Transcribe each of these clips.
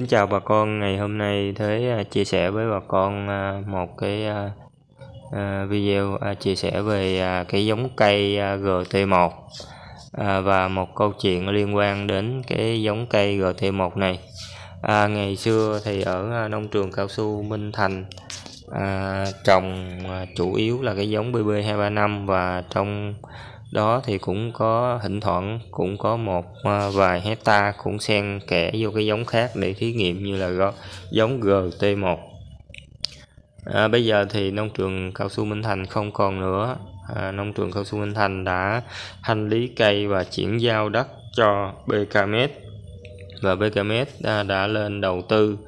Kính chào bà con, ngày hôm nay Thế à, chia sẻ với bà con à, một cái à, video chia sẻ về cái giống cây GT1 và một câu chuyện liên quan đến cái giống cây GT1 này. À, ngày xưa thì ở nông trường cao su Minh Thành à, trồng chủ yếu là cái giống BB235 và trong đó thì cũng có thỉnh thoảng cũng có một à, vài hecta cũng xen kẽ vô cái giống khác để thí nghiệm như là giống GT1 à, bây giờ thì nông trường cao su Minh Thành không còn nữa à, nông trường cao su Minh Thành đã thanh lý cây và chuyển giao đất cho BKMS và BKMS đã, à, đã lên đầu tư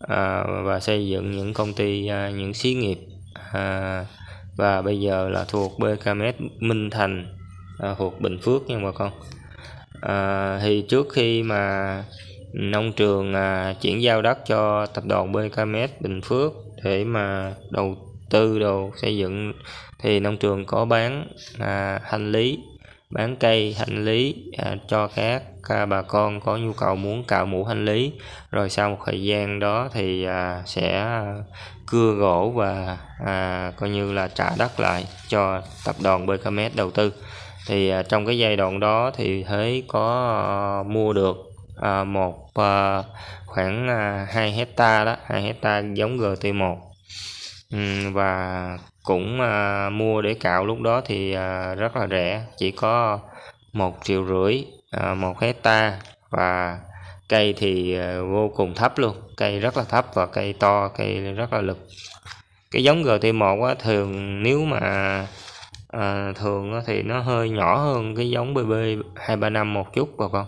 à, và xây dựng những công ty à, những xí nghiệp à, và bây giờ là thuộc BKMS Minh Thành Ờ, thuộc Bình Phước nha bà con à, thì trước khi mà nông trường à, chuyển giao đất cho tập đoàn BKMS Bình Phước để mà đầu tư đồ xây dựng thì nông trường có bán à, hành lý bán cây hành lý à, cho các à, bà con có nhu cầu muốn cạo mũ hành lý rồi sau một thời gian đó thì à, sẽ cưa gỗ và à, coi như là trả đất lại cho tập đoàn BKMS đầu tư thì à, trong cái giai đoạn đó thì thế có ờ, mua được ờ, một ờ, khoảng 2 à, hecta đó 2 hecta giống GT1 và cũng à, mua để cạo lúc đó thì rất là rẻ chỉ có một triệu rưỡi một hecta và cây thì vô cùng thấp luôn cây rất là thấp và cây to cây rất là lực cái giống GT1 á, thường nếu mà à, thường thì nó hơi nhỏ hơn cái giống BB 235 một chút bà con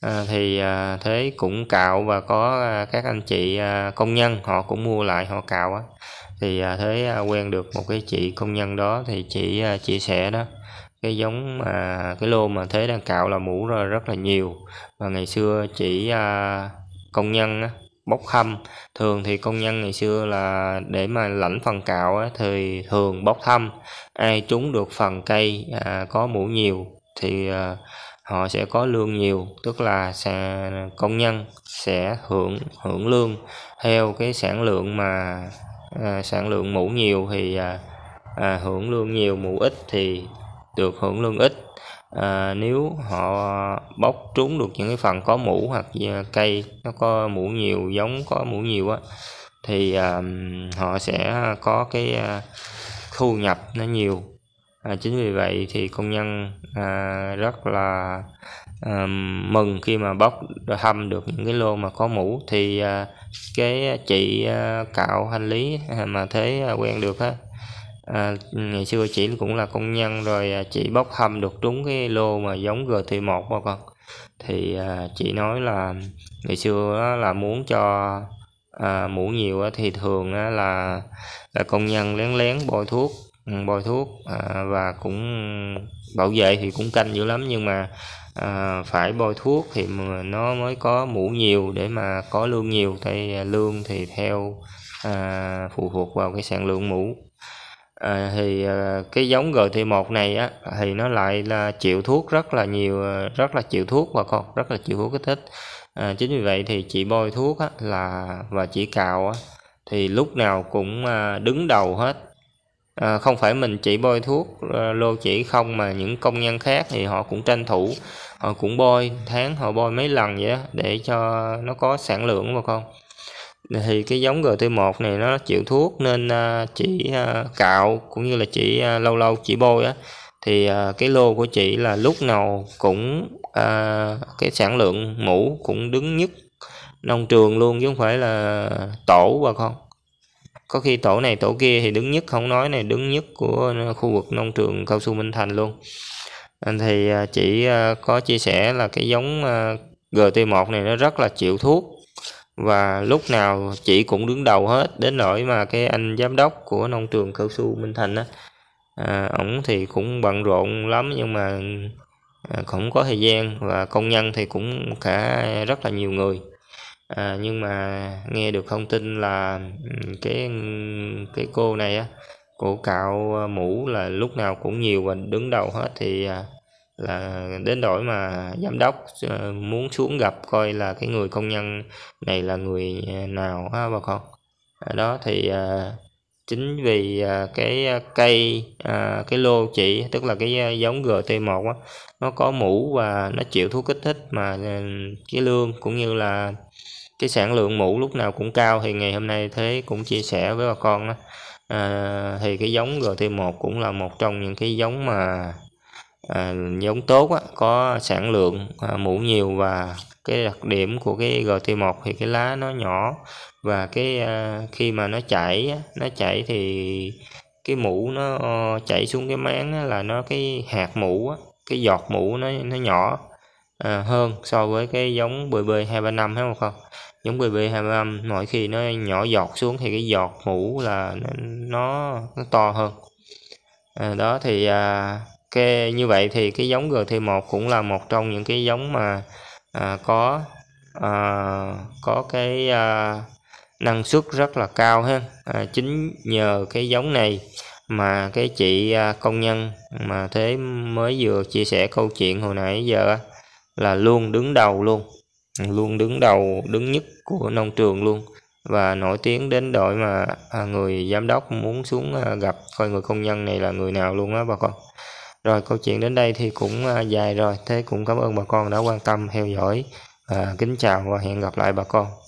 à, thì à, thế cũng cạo và có à, các anh chị à, công nhân họ cũng mua lại họ cạo á thì à, thế à, quen được một cái chị công nhân đó thì chị à, chia sẻ đó cái giống mà cái lô mà thế đang cạo là mũ rồi rất là nhiều và ngày xưa chỉ à, công nhân á, bốc thăm thường thì công nhân ngày xưa là để mà lãnh phần cạo á, thì thường bốc thăm ai trúng được phần cây à, có mũ nhiều thì à, họ sẽ có lương nhiều tức là sẽ, công nhân sẽ hưởng hưởng lương theo cái sản lượng mà à, sản lượng mũ nhiều thì à, à, hưởng lương nhiều mũ ít thì được hưởng lương ít à, nếu họ bóc trúng được những cái phần có mũ hoặc cây nó có mũ nhiều giống có mũ nhiều á thì à, họ sẽ có cái à, thu nhập nó nhiều à, chính vì vậy thì công nhân à, rất là à, mừng khi mà bóc hâm được những cái lô mà có mũ thì à, cái chị à, cạo hành lý mà thế à, quen được á à, ngày xưa chị cũng là công nhân rồi à, chị bốc hầm được trúng cái lô mà giống GT1 qua con thì à, chị nói là ngày xưa á, là muốn cho à, mũ nhiều á, thì thường á, là, là công nhân lén lén bôi thuốc ừ, bôi thuốc à, và cũng bảo vệ thì cũng canh dữ lắm nhưng mà à, phải bôi thuốc thì nó mới có mũ nhiều để mà có lương nhiều thì à, lương thì theo à, phụ thuộc vào cái sản lượng mũ à, thì ờ, cái giống GT1 này á thì nó lại là chịu thuốc rất là nhiều ờ, rất là chịu thuốc và con rất là chịu thuốc kích thích à, chính vì vậy thì chị bôi thuốc á, là và chị cào á, thì lúc nào cũng đứng đầu hết à, không phải mình chỉ bôi thuốc lô chỉ không mà những công nhân khác thì họ cũng tranh thủ họ cũng bôi tháng họ bôi mấy lần vậy đó, để cho nó có sản lượng mà con thì cái giống GT1 này nó chịu thuốc nên à, chỉ à, cạo cũng như là chỉ à, lâu lâu chỉ bôi á thì cái lô của chị là lúc nào cũng cái sản lượng mũ cũng đứng nhất nông trường luôn chứ không phải là tổ bà con có khi tổ này tổ kia thì đứng nhất không nói này đứng nhất của khu vực nông trường cao su Minh Thành luôn thì chị có chia sẻ là cái giống GT1 này nó rất là chịu thuốc và lúc nào chị cũng đứng đầu hết đến nỗi mà cái anh giám đốc của nông trường cao su Minh Thành á à, ổng thì cũng bận rộn lắm nhưng mà à, cũng có thời gian và công nhân thì cũng cả rất là nhiều người à, nhưng mà nghe được thông tin là ừ, cái cái cô này á của cạo mũ là lúc nào cũng nhiều và đứng đầu hết thì à, là đến đổi mà giám đốc ờ, muốn xuống gặp coi là cái người công nhân này là người ờ, nào á bà con ở đó thì ờ, chính vì cái cây cái lô chị tức là cái giống GT1 á, nó có mũ và nó chịu thuốc kích thích mà cái lương cũng như là cái sản lượng mũ lúc nào cũng cao thì ngày hôm nay thế cũng chia sẻ với bà con đó. À, thì cái giống GT1 cũng là một trong những cái giống mà à, giống tốt á, có sản lượng à, mũ nhiều và cái đặc điểm của cái GT1 thì cái lá nó nhỏ và cái à, khi mà nó chảy nó chảy thì cái mũ nó ờ, chảy xuống cái máng á, là nó cái hạt mũ á, cái giọt mũ nó nó nhỏ à, hơn so với cái giống BB 235 hay không giống BB 235 mỗi khi nó nhỏ giọt xuống thì cái giọt mũ là nó, nó to hơn à, đó thì à, cái như vậy thì cái giống GT1 cũng là một trong những cái giống mà à, có à, có cái à, năng suất rất là cao ha à, chính nhờ cái giống này mà cái chị à, công nhân mà thế mới vừa chia sẻ câu chuyện hồi nãy giờ là luôn đứng đầu luôn luôn đứng đầu đứng nhất của nông trường luôn và nổi tiếng đến đội mà à, người giám đốc muốn xuống à, gặp coi người công nhân này là người nào luôn á bà con rồi câu chuyện đến đây thì cũng à, dài rồi, thế cũng cảm ơn bà con đã quan tâm theo dõi. À, kính chào và hẹn gặp lại bà con.